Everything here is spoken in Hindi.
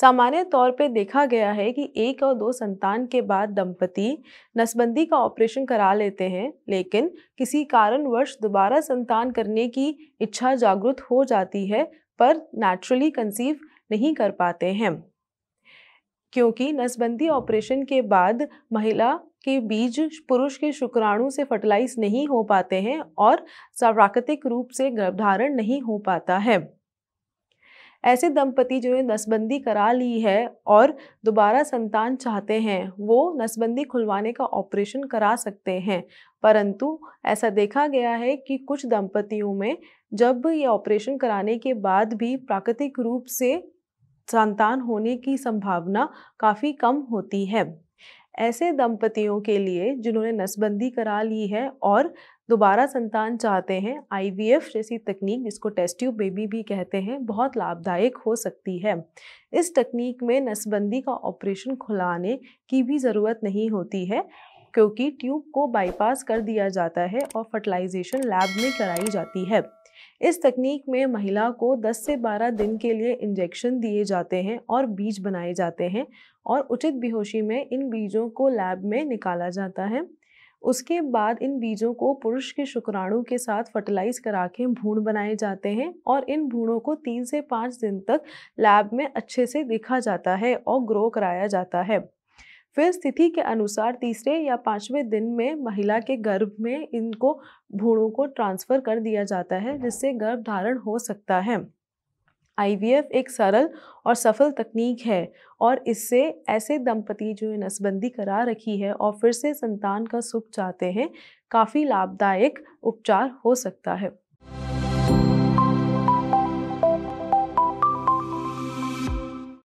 सामान्य तौर पर देखा गया है कि एक और दो संतान के बाद दंपति नसबंदी का ऑपरेशन करा लेते हैं लेकिन किसी कारणवश दोबारा संतान करने की इच्छा जागृत हो जाती है पर नेचुरली कंसीव नहीं कर पाते हैं क्योंकि नसबंदी ऑपरेशन के बाद महिला के बीज पुरुष के शुक्राणु से फर्टिलाइज नहीं हो पाते हैं और प्राकृतिक रूप से गर्भधारण नहीं हो पाता है ऐसे दंपति जिन्हें नसबंदी करा ली है और दोबारा संतान चाहते हैं वो नसबंदी खुलवाने का ऑपरेशन करा सकते हैं परंतु ऐसा देखा गया है कि कुछ दंपतियों में जब ये ऑपरेशन कराने के बाद भी प्राकृतिक रूप से संतान होने की संभावना काफ़ी कम होती है ऐसे दंपतियों के लिए जिन्होंने नसबंदी करा ली है और दोबारा संतान चाहते हैं आईवीएफ जैसी तकनीक जिसको टेस्ट्यूब बेबी भी कहते हैं बहुत लाभदायक हो सकती है इस तकनीक में नसबंदी का ऑपरेशन खुलाने की भी ज़रूरत नहीं होती है क्योंकि ट्यूब को बाईपास कर दिया जाता है और फर्टिलाइजेशन लैब में कराई जाती है इस तकनीक में महिला को 10 से 12 दिन के लिए इंजेक्शन दिए जाते हैं और बीज बनाए जाते हैं और उचित बेहोशी में इन बीजों को लैब में निकाला जाता है उसके बाद इन बीजों को पुरुष के शुक्राणु के साथ फर्टिलाइज करा के भूण बनाए जाते हैं और इन भूणों को तीन से पाँच दिन तक लैब में अच्छे से देखा जाता है और ग्रो कराया जाता है फिर स्थिति के अनुसार तीसरे या पाँचवें दिन में महिला के गर्भ में इनको भूणों को ट्रांसफ़र कर दिया जाता है जिससे गर्भ धारण हो सकता है आईवीएफ एक सरल और सफल तकनीक है और इससे ऐसे दंपति जो नसबंदी करा रखी है और फिर से संतान का सुख चाहते हैं काफ़ी लाभदायक उपचार हो सकता है